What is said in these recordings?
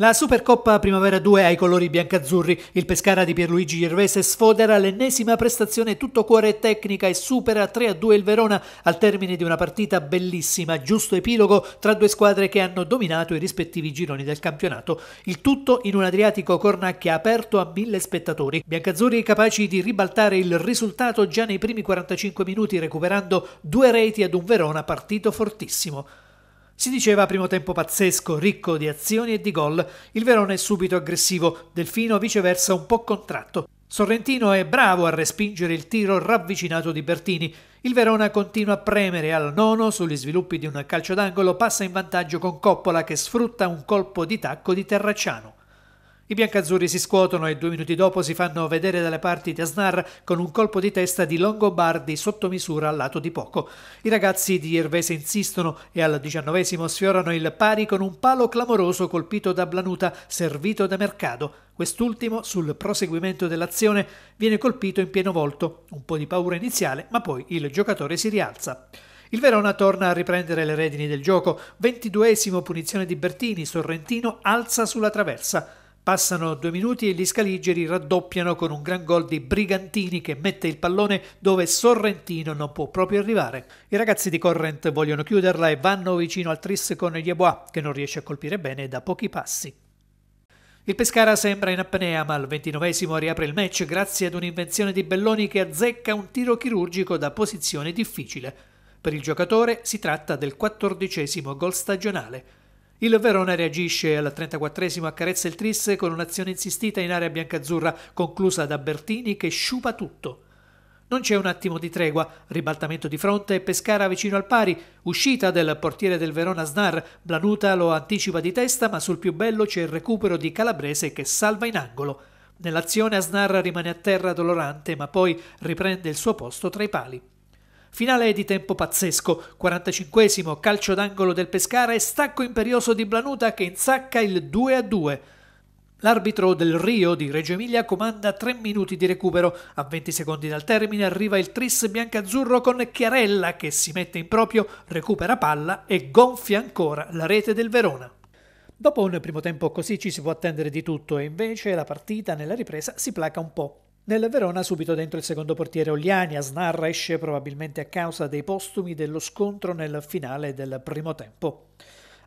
La Supercoppa Primavera 2 ha i colori biancazzurri. Il Pescara di Pierluigi Gervese sfodera l'ennesima prestazione tutto cuore e tecnica e supera 3-2 il Verona al termine di una partita bellissima, giusto epilogo tra due squadre che hanno dominato i rispettivi gironi del campionato. Il tutto in un Adriatico Cornacchia aperto a mille spettatori. Biancazzurri capaci di ribaltare il risultato già nei primi 45 minuti recuperando due reti ad un Verona partito fortissimo. Si diceva primo tempo pazzesco, ricco di azioni e di gol. Il Verona è subito aggressivo, Delfino viceversa un po' contratto. Sorrentino è bravo a respingere il tiro ravvicinato di Bertini. Il Verona continua a premere al nono sugli sviluppi di un calcio d'angolo, passa in vantaggio con Coppola che sfrutta un colpo di tacco di Terracciano. I biancazzurri si scuotono e due minuti dopo si fanno vedere dalle parti di Asnar con un colpo di testa di Longobardi sotto misura al lato di poco. I ragazzi di Irvese insistono e al diciannovesimo sfiorano il pari con un palo clamoroso colpito da Blanuta, servito da Mercado. Quest'ultimo, sul proseguimento dell'azione, viene colpito in pieno volto. Un po' di paura iniziale, ma poi il giocatore si rialza. Il Verona torna a riprendere le redini del gioco. Ventiduesimo punizione di Bertini, Sorrentino alza sulla traversa. Passano due minuti e gli scaligeri raddoppiano con un gran gol di Brigantini che mette il pallone dove Sorrentino non può proprio arrivare. I ragazzi di Corrent vogliono chiuderla e vanno vicino al tris con gli Yeboah che non riesce a colpire bene da pochi passi. Il Pescara sembra in apnea, ma al 29 riapre il match grazie ad un'invenzione di Belloni che azzecca un tiro chirurgico da posizione difficile. Per il giocatore si tratta del quattordicesimo gol stagionale. Il Verona reagisce alla 34esimo accarezza il Tris con un'azione insistita in area biancazzurra conclusa da Bertini che sciupa tutto. Non c'è un attimo di tregua, ribaltamento di fronte e Pescara vicino al pari, uscita del portiere del Verona Snar, Blanuta lo anticipa di testa ma sul più bello c'è il recupero di Calabrese che salva in angolo. Nell'azione Asnar rimane a terra dolorante ma poi riprende il suo posto tra i pali. Finale di tempo pazzesco, 45 calcio d'angolo del Pescara e stacco imperioso di Blanuta che insacca il 2-2. a L'arbitro del Rio di Reggio Emilia comanda 3 minuti di recupero. A 20 secondi dal termine arriva il tris biancazzurro con Chiarella che si mette in proprio, recupera palla e gonfia ancora la rete del Verona. Dopo un primo tempo così ci si può attendere di tutto e invece la partita nella ripresa si placa un po'. Nel Verona subito dentro il secondo portiere Ogliani, Asnar esce probabilmente a causa dei postumi dello scontro nel finale del primo tempo.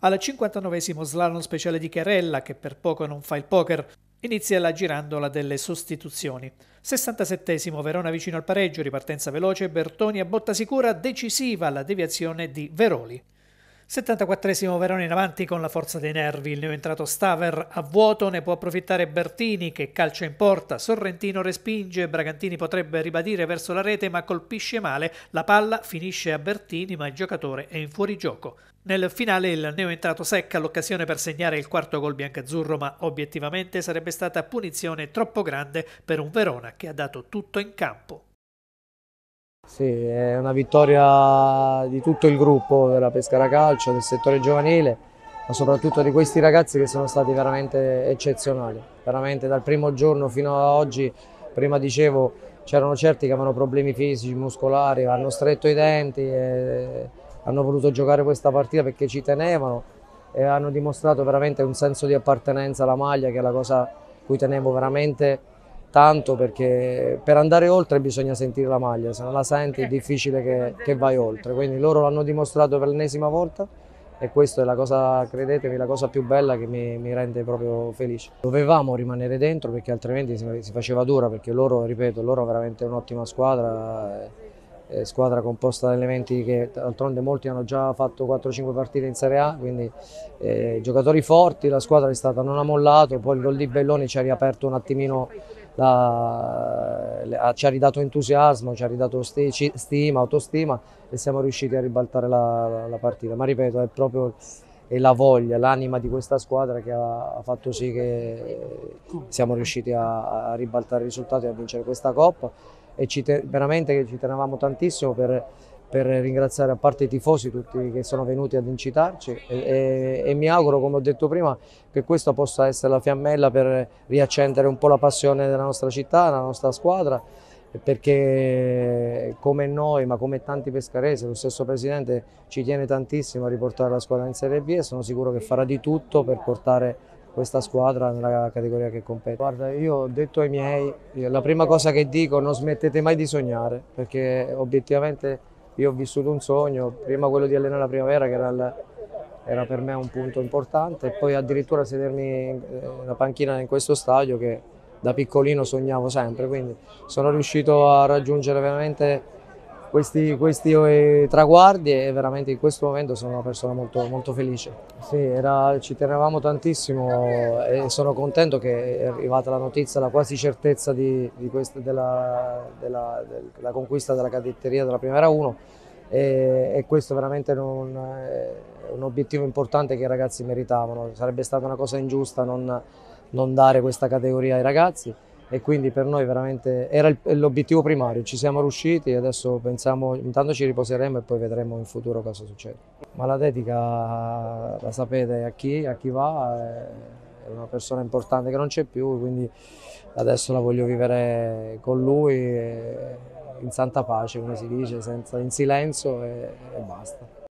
Al 59 slalom speciale di Chiarella, che per poco non fa il poker, inizia la girandola delle sostituzioni. 67 Verona vicino al pareggio, ripartenza veloce, Bertoni a botta sicura, decisiva la deviazione di Veroli. 74esimo Verona in avanti con la forza dei nervi, il neoentrato Staver a vuoto, ne può approfittare Bertini che calcia in porta, Sorrentino respinge, Bragantini potrebbe ribadire verso la rete ma colpisce male, la palla finisce a Bertini ma il giocatore è in fuorigioco. Nel finale il neoentrato secca l'occasione per segnare il quarto gol biancazzurro, ma obiettivamente sarebbe stata punizione troppo grande per un Verona che ha dato tutto in campo. Sì, è una vittoria di tutto il gruppo della Pescara Calcio, del settore giovanile, ma soprattutto di questi ragazzi che sono stati veramente eccezionali. Veramente dal primo giorno fino ad oggi, prima dicevo, c'erano certi che avevano problemi fisici, muscolari, hanno stretto i denti, hanno voluto giocare questa partita perché ci tenevano e hanno dimostrato veramente un senso di appartenenza alla maglia che è la cosa cui tenevo veramente tanto perché per andare oltre bisogna sentire la maglia, se non la senti è difficile che, che vai oltre, quindi loro l'hanno dimostrato per l'ennesima volta e questa è la cosa, credetemi, la cosa più bella che mi, mi rende proprio felice. Dovevamo rimanere dentro perché altrimenti si, si faceva dura, perché loro, ripeto, loro veramente un'ottima squadra, eh, eh, squadra composta da elementi che d'altronde molti hanno già fatto 4-5 partite in Serie A, quindi eh, giocatori forti, la squadra è stata non ha mollato, poi il gol di Belloni ci ha riaperto un attimino la, ah, ci ha ridato entusiasmo, ci ha ridato stima, autostima e siamo riusciti a ribaltare la, la partita. Ma ripeto, è proprio è la voglia, l'anima di questa squadra che ha, fatto sì che siamo riusciti a, a ribaltare i risultati e a vincere questa Coppa e ci te, veramente ci tenevamo tantissimo per per ringraziare a parte i tifosi tutti che sono venuti ad incitarci e, e, e, mi auguro, come ho detto prima, che questa possa essere la fiammella per riaccendere un po' la passione della nostra città, della nostra squadra, perché come noi, ma come tanti pescaresi, lo stesso Presidente ci tiene tantissimo a riportare la squadra in Serie B e sono sicuro che farà di tutto per portare questa squadra nella categoria che compete. Guarda, io ho detto ai miei, la prima cosa che dico, non smettete mai di sognare, perché obiettivamente io ho vissuto un sogno, prima quello di allenare la primavera che era, il, era per me un punto importante e poi addirittura sedermi in eh, una panchina in questo stadio che da piccolino sognavo sempre, quindi sono riuscito a raggiungere veramente questi, questi, eh, traguardi e veramente in questo momento sono una persona molto, molto felice. Sì, era, ci tenevamo tantissimo e sono contento che è arrivata la notizia, la quasi certezza di, di questa, della, della, della, conquista della cadetteria della Primavera 1 e, e questo veramente è un, eh, è un obiettivo importante che i ragazzi meritavano, sarebbe stata una cosa ingiusta non, non dare questa categoria ai ragazzi e quindi per noi veramente era l'obiettivo primario, ci siamo riusciti e adesso pensiamo, intanto ci riposeremo e poi vedremo in futuro cosa succede. Ma la dedica la sapete a chi, a chi va, è una persona importante che non c'è più, quindi adesso la voglio vivere con lui in santa pace, come si dice, senza, in silenzio e, e basta.